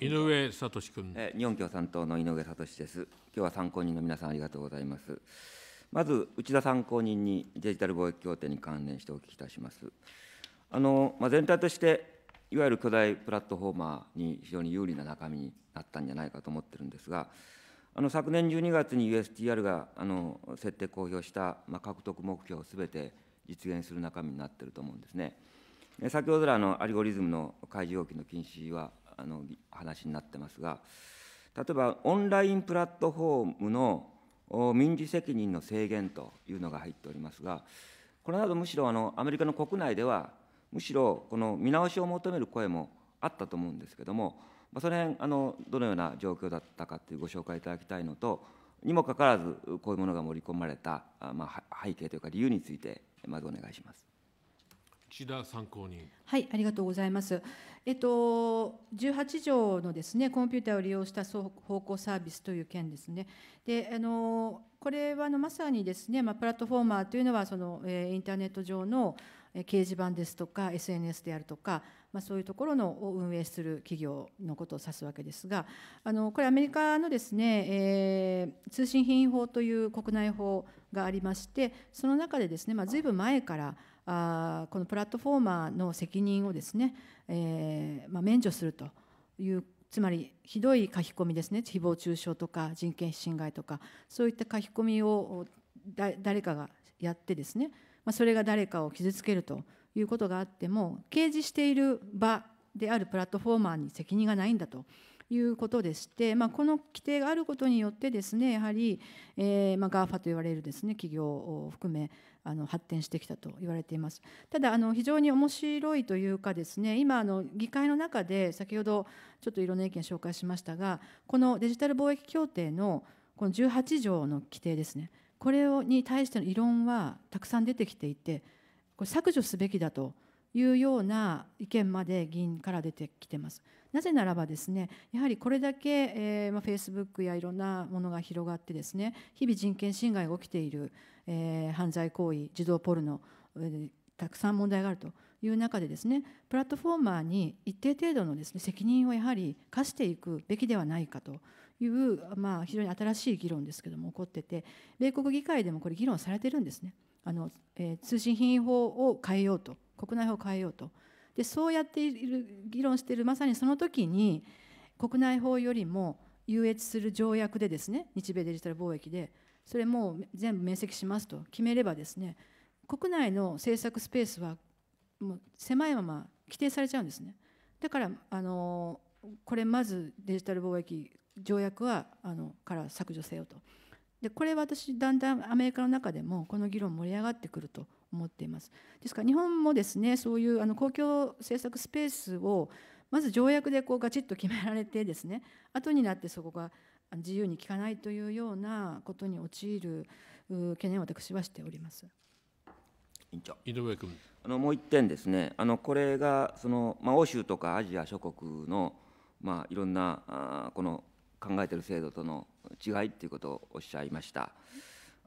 井上聡君。え、日本共産党の井上聡です。今日は参考人の皆さんありがとうございます。まず内田参考人にデジタル貿易協定に関連してお聞きいたします。あのまあ、全体としていわゆる巨大プラットフォーマーに非常に有利な中身になったんじゃないかと思ってるんですが、あの昨年12月に USTR があの設定公表した、まあ、獲得目標をすべて実現する中身になっていると思うんですね。先ほどらのアルゴリズムの開示要求の禁止はあの話になってますが例えばオンラインプラットフォームの民事責任の制限というのが入っておりますがこれなどむしろあのアメリカの国内ではむしろこの見直しを求める声もあったと思うんですけども、まあ、その辺あのどのような状況だったかというご紹介いただきたいのとにもかかわらずこういうものが盛り込まれた、まあ、背景というか理由についてまずお願いします。岸田参考人。はい、ありがとうございます。えっと、18条のですね、コンピューターを利用した方向サービスという件ですね。で、あの、これはあのまさにですね、まあ、プラットフォーマーというのは、その、えー、インターネット上の、掲示板ですとか SNS であるとか、まあ、そういうところのを運営する企業のことを指すわけですがあのこれアメリカのですね、えー、通信品法という国内法がありましてその中でですね、まあ、随分前からあこのプラットフォーマーの責任をですね、えーまあ、免除するというつまりひどい書き込みですね誹謗中傷とか人権侵害とかそういった書き込みを誰かがやってですねまあ、それが誰かを傷つけるということがあっても掲示している場であるプラットフォーマーに責任がないんだということでして、まあ、この規定があることによってですねやはり、えーまあ、GAFA と言われるですね企業を含めあの発展してきたと言われていますただあの非常に面白いというかですね今あの議会の中で先ほどちょっといろんな意見を紹介しましたがこのデジタル貿易協定のこの18条の規定ですねこれに対しての異論はたくさん出てきていてこれ削除すべきだというような意見まで議員から出てきてます。なぜならばですねやはりこれだけ、えェまスブックやいろんなものが広がってですね日々人権侵害が起きている、えー、犯罪行為児童ポルノ、えー、たくさん問題があるという中でですねプラットフォーマーに一定程度のですね責任をやはり課していくべきではないかという、まあ、非常に新しい議論ですけども起こってて米国議会でもこれ議論されてるんですねあの、えー、通信品位法を変えようと国内法を変えようとでそうやっている議論しているまさにその時に国内法よりも優越する条約でですね日米デジタル貿易でそれもう全部面積しますと決めればですね国内の政策スペースはもう狭いまま規定されちゃうんですねだからあのこれまずデジタル貿易条約はあのから削除せよと。でこれは私だんだんアメリカの中でもこの議論盛り上がってくると思っています。ですから日本もですねそういうあの公共政策スペースをまず条約でこうガチッと決められてですね後になってそこが自由に聞かないというようなことに陥る懸念を私はしております。委員上君あのもう一点ですね、あのこれがその、まあ、欧州とかアジア諸国の、まあ、いろんなあこの考えている制度との違いということをおっしゃいました。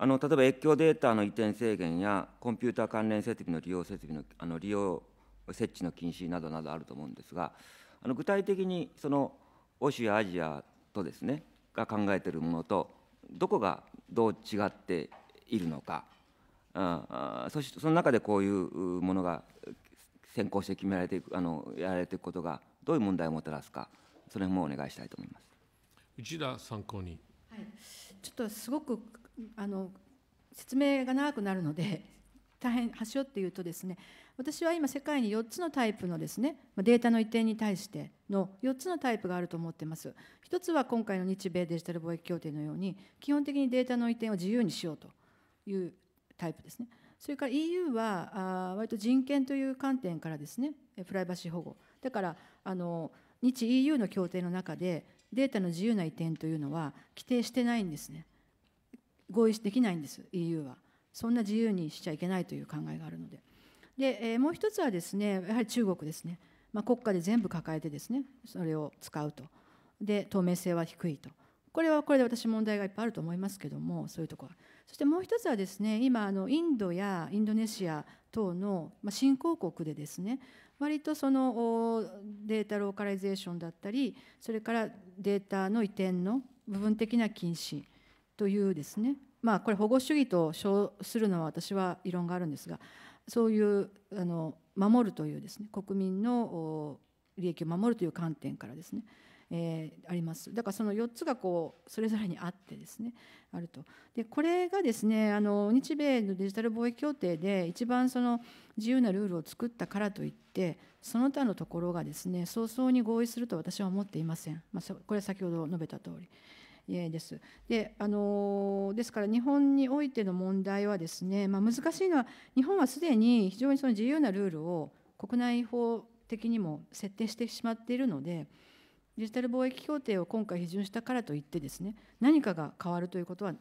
あの例えば越境データの移転制限や、コンピューター関連設備の利用設備のあの利用設置の禁止などなどあると思うんですが、あの具体的にその欧州やアジアとですね、が考えているものと、どこがどう違っているのか、あそしてその中でこういうものが先行して決められていくあのやられていくことがどういう問題をもたらすか、その辺もお願いしたいと思います。内田参考に、はい、ちょっとすごくあの説明が長くなるので 大変端折って言うとですね私は今世界に4つのタイプのですねデータの移転に対しての4つのタイプがあると思ってます一つは今回の日米デジタル貿易協定のように基本的にデータの移転を自由にしようというタイプですねそれから EU はあ割と人権という観点からですねプライバシー保護だからあの日 EU の協定の中でデータの自由な移転というのは規定してないんですね合意できないんです EU はそんな自由にしちゃいけないという考えがあるのでで、えもう一つはですねやはり中国ですね、まあ、国家で全部抱えてですねそれを使うとで透明性は低いとこれはこれで私問題がいっぱいあると思いますけどもそういうところそしてもう一つはですね今あのインドやインドネシア等の新興国でですね割とそのデータローカライゼーションだったりそれからデータの移転の部分的な禁止というですねまあこれ保護主義と称するのは私は異論があるんですがそういうあの守るというですね国民の利益を守るという観点からですねえー、ありますだからその4つがこうそれぞれにあってですねあるとでこれがですねあの日米のデジタル貿易協定で一番その自由なルールを作ったからといってその他のところがですね早々に合意すると私は思っていません、まあ、これは先ほど述べた通り。です。で、あのですから日本においての問題はですね、まあ、難しいのは日本はすでに非常にその自由なルールを国内法的にも設定してしまっているので、デジタル貿易協定を今回批准したからといってですね何かが変わるということは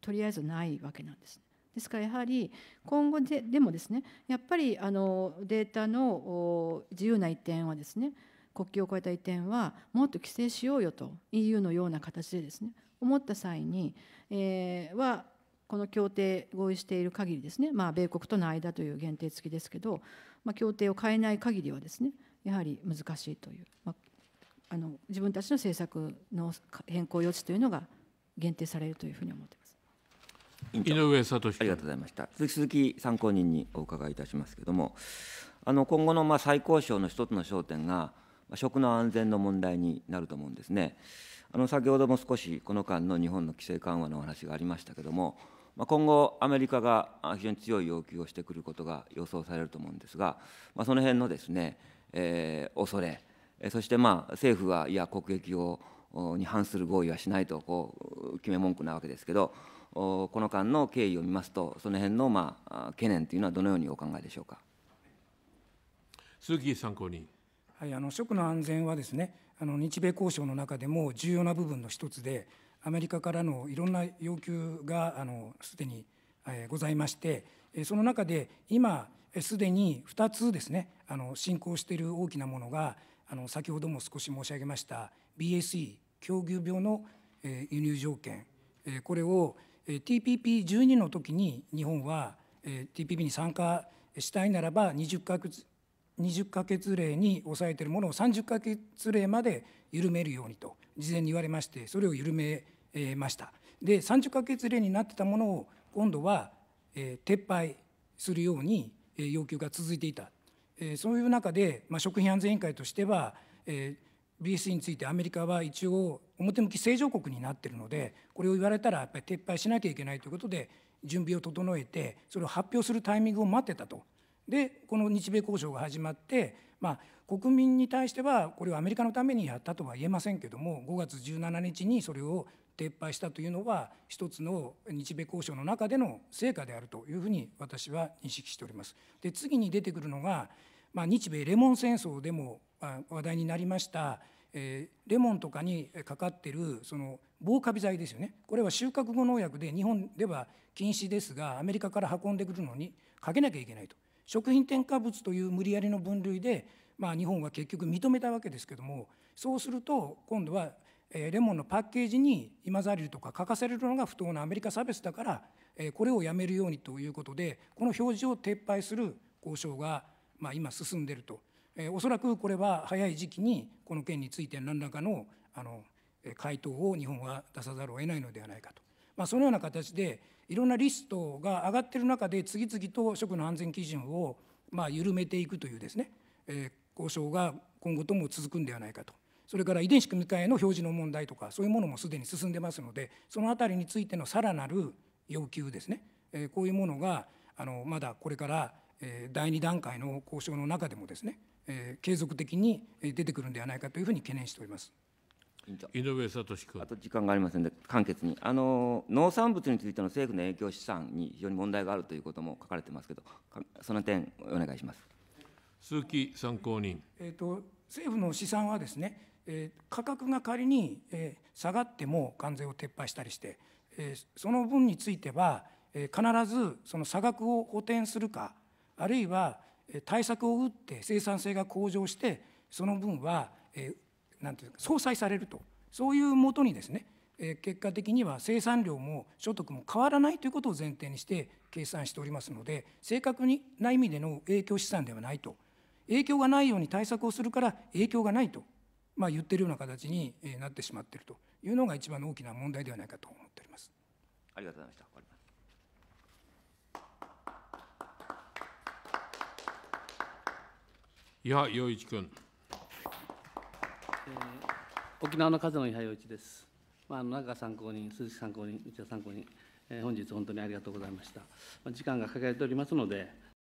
とりあえずないわけなんです、ね。ですからやはり今後ででもですねやっぱりあのデータの自由な移転はですね国境を越えた移転はもっと規制しようよと EU のような形でですね思った際に、えー、はこの協定合意している限りですね、まあ、米国との間という限定付きですけど、まあ、協定を変えない限りはですねやはり難しいという、まあ、あの自分たちの政策の変更余地というのが限定されるというふうに思っています井上聡ありがとうございました続き参考人にお伺いいたしますけれどもあの今後のまあ再交渉の一つの焦点が食の安全の問題になると思うんですねあの先ほども少しこの間の日本の規制緩和のお話がありましたけれどもま今後、アメリカが非常に強い要求をしてくることが予想されると思うんですが、まあ、その辺のですね、えー、恐れ、そしてまあ政府はいや国益をに反する合意はしないとこう決め文句なわけですけどこの間の経緯を見ますとその辺のま懸念というのはどのようにお考えでしょうか鈴木参考人、はい、あの食の安全はですねあの日米交渉の中でも重要な部分の一つでアメリカからのいろんな要求がすでに、えございましてその中で今すでに2つですねあの進行している大きなものがあの先ほども少し申し上げました BSE 狂牛病の輸入条件これを TPP12 の時に日本は TPP に参加したいならば20か月20ヶ月例に抑えているものを30ヶ月例まで緩めるようにと事前に言われましてそれを緩めましたで30ヶ月例になってたものを今度は撤廃するように要求が続いていたえそういう中で、まあ、食品安全委員会としては、えー、BSE についてアメリカは一応表向き正常国になっているのでこれを言われたらやっぱり撤廃しなきゃいけないということで準備を整えてそれを発表するタイミングを待ってたと。でこの日米交渉が始まって、まあ、国民に対してはこれはアメリカのためにやったとは言えませんけども5月17日にそれを撤廃したというのは一つの日米交渉の中での成果であるというふうに私は認識しております。で次に出てくるのが、まあ、日米レモン戦争でも話題になりました、えー、レモンとかにかかってるその防カビ剤ですよねこれは収穫後農薬で日本では禁止ですがアメリカから運んでくるのにかけなきゃいけないと食品添加物という無理やりの分類で、まあ、日本は結局認めたわけですけどもそうすると今度はレモンのパッケージに今ザリルとか書かせるのが不当なアメリカ差別だからこれをやめるようにということでこの表示を撤廃する交渉がま今進んでいるとおそらくこれは早い時期にこの件について何らかのあの回答を日本は出さざるを得ないのではないかと、まあ、そのような形でいろんなリストが上がっている中で次々と食の安全基準をま緩めていくというですね交渉が今後とも続くんではないかとそれから遺伝子組み換えの表示の問題とかそういうものもすでに進んでますのでそのあたりについてのさらなる要求ですね、こういうものがあのまだこれから、第2段階の交渉の中でもですね、継続的に出てくるんではないかというふうに懸念しております。井上聡君あと時間がありませんので簡潔にあの農産物についての政府の影響資産に非常に問題があるということも書かれてますけどその点お願いします鈴木参考人、えーと、政府の資産はですねえー、価格が仮に、えー、下がっても関税を撤廃したりして、えー、その分については、えー、必ずその差額を補填するかあるいは、えー、対策を打って生産性が向上してその分は、えー、なんていうか相殺されるとそういうもとにですね、えー、結果的には生産量も所得も変わらないということを前提にして計算しておりますので正確な意味での影響試算ではないと影響がないように対策をするから影響がないとまあ、言ってるような形になってしまっているというのが一番の大きな問題ではないかと思っております。ありがとうございました。いや、洋一君、えー、沖縄の風の伊波洋一です。まあ、あの中参考人、鈴木参考人、内田参考人、えー、本日本当にありがとうございました。まあ、時間がかかっておりますので、